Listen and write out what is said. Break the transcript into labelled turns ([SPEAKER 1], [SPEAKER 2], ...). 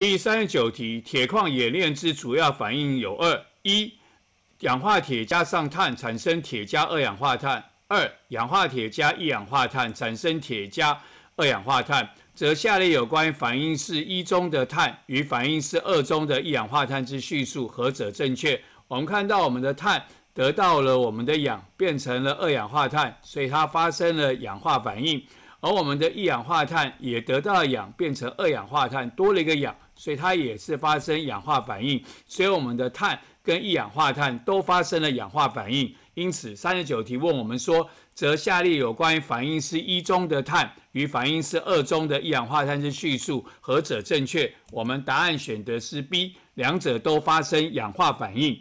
[SPEAKER 1] 第三十九题，铁矿冶炼之主要反应有二：一氧化铁加上碳产生铁加二氧化碳；二氧化铁加一氧化碳产生铁加二氧化碳。则下列有关反应式一中的碳与反应式二中的一氧化碳之叙述何者正确？我们看到我们的碳得到了我们的氧，变成了二氧化碳，所以它发生了氧化反应。而我们的一氧化碳也得到氧变成二氧化碳，多了一个氧，所以它也是发生氧化反应。所以我们的碳跟一氧化碳都发生了氧化反应。因此，三十九题问我们说，则下列有关于反应是一中的碳与反应是二中的一氧化碳之叙述何者正确？我们答案选的是 B，两者都发生氧化反应。